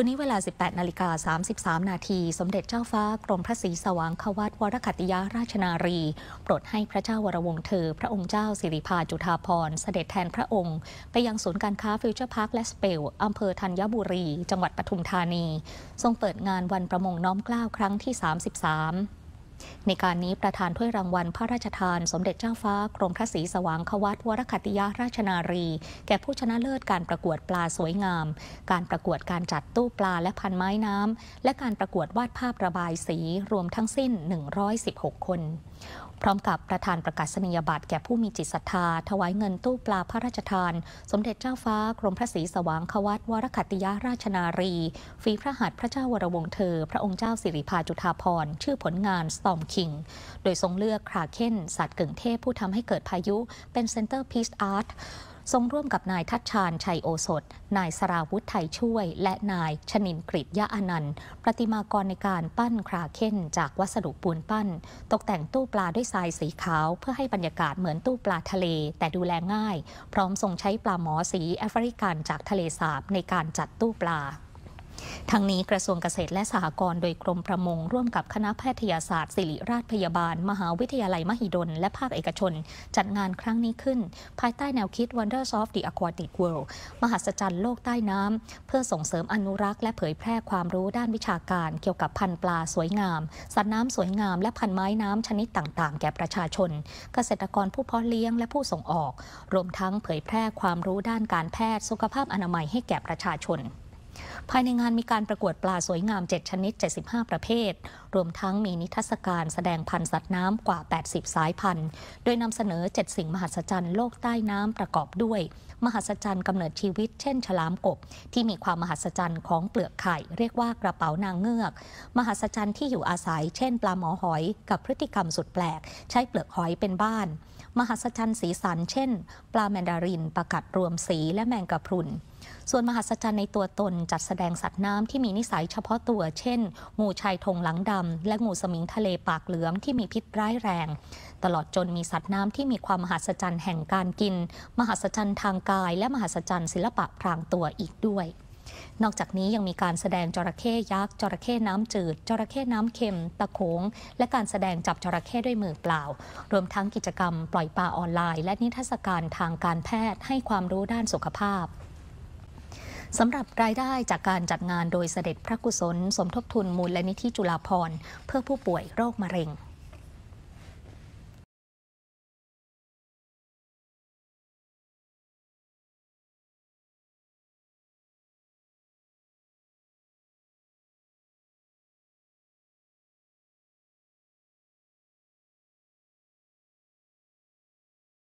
วันนี้เวลา 18 นาฬิกา 33 นาที สมเด็จเจ้าฟ้ากรมพระศรีสว่างขวัตวรคัติยาราชนารี โปรดให้พระเจ้าวรวงเธอ พระองค์เจ้าสิริพาจุฑาพรเสด็จแทนพระองค์ ไปยังศูนย์การค้าฟิวเจอร์พาร์คและสเปล อำเภอธัญบุรีจังหวัดปทุมธานี ทรงเปิดงานวันประมงน้อมกล้าวครั้งที่ 33ในการนี้ประธานถ้วยรางวัลพระราชทาน สมเด็จเจ้าฟ้ากรมพระศรีสว่างควัตวรคติยาราชนารี แก่ผู้ชนะเลิศ การประกวดปลาสวยงาม การประกวดการจัดตู้ปลาและพันไม้น้ำ และการประกวดวาดภาพระบายสี รวมทั้งสิ้น 116 คน พร้อมกับประธานประกาศนียบัตร แก่ผู้มีจิตศรัทธาถวายเงินตู้ปลาพระราชทาน สมเด็จเจ้าฟ้ากรมพระศรีสว่างควัตวรคติยาราชนารี ฝีพระหัตถ์พระเจ้าวรวงเธอ พระองค์เจ้าสิริพาจุฑาภรณ์ ชื่อผลงานสลอมคิง โดยทรงเลือกคราเคนสัตว์กึ่งเทพผู้ทำให้เกิดพายุเป็นเซนเตอร์พีซอาร์ตทรงร่วมกับนายทัชชานชัยโอสถ นายสราวุฒิไทยช่วย และนายชนินกริยะอนันต์ประติมากรในการปั้นคราเคนจากวัสดุปูนปั้น ตกแต่งตู้ปลาด้วยทรายสีขาวเพื่อให้บรรยากาศเหมือนตู้ปลาทะเลแต่ดูแลง่าย พร้อมทรงใช้ปลาหมอสีแอฟริกันจากทะเลสาบในการจัดตู้ปลาทั้งนี้กระทรวงเกษตรและสหกรณ์โดยกรมประมงร่วมกับคณะแพทยศาสตร์ ศิริราชพยาบาล มหาวิทยาลัยมหิดล และภาคเอกชน จัดงานครั้งนี้ขึ้น ภายใต้แนวคิด Wonders of the Aquatic World มหัศจรรย์โลกใต้น้ำเพื่อส่งเสริมอนุรักษ์และเผยแพร่ความรู้ด้านวิชาการ เกี่ยวกับพันธุ์ปลาสวยงาม สัตว์น้ำสวยงามและพันธุ์ไม้น้ำชนิดต่าง ๆ แก่ประชาชน เกษตรกรผู้เพาะเลี้ยงและผู้ส่งออก รวมทั้งเผยแพร่ความรู้ด้านการแพทย์ สุขภาพอนามัยให้แก่ประชาชนภายในงานมีการประกวดปลาสวยงาม 7 ชนิด 75 ประเภท รวมทั้งมีนิทรรศการแสดงพันธุ์สัตว์น้ำกว่า 80 สายพันธุ์โดยนำเสนอ 7 สิ่งมหัศจรรย์โลกใต้น้ำประกอบด้วย มหัศจรรย์กำเนิดชีวิตเช่นฉลามกบ ที่มีความมหัศจรรย์ของเปลือกไข่ เรียกว่ากระเป๋านางเงือก มหัศจรรย์ที่อยู่อาศัยเช่น ปลาหมอหอยกับพฤติกรรมสุดแปลก ใช้เปลือกหอยเป็นบ้านมหัศจรรย์สีสันเช่น ปลาแมนดารินประกัดรวมสีและแมงกะพรุน ส่วนมหัศจรรย์ในตัวตนจัดแสดงสัตว์น้ำที่มีนิสัยเฉพาะตัวเช่น งูชายทงหลังดำและ งูสมิงทะเลปากเหลืองที่มีพิษร้ายแรง ตลอดจนมีสัตว์น้ำที่มีความมหัศจรรย์แห่งการกิน มหัศจรรย์ทางกายและมหัศจรรย์ศิลปะพรางตัวอีกด้วยนอกจากนี้ยังมีการแสดงจระเข้ยักษ์จระเข้น้ำจืด จระเข้น้ำเค็ม ตะโขงและการแสดงจับจระเข้ด้วยมือเปล่ารวมทั้งกิจกรรม ปล่อยปลาออนไลน์และนิทรรศการทางการแพทย์ให้ความรู้ด้านสุขภาพสำหรับรายได้จากการจัดงานโดยเสด็จพระกุศล สมทบทุนมูลลนิธิจุฬาภรณ์เพื่อผู้ป่วยโรคมะเร็ง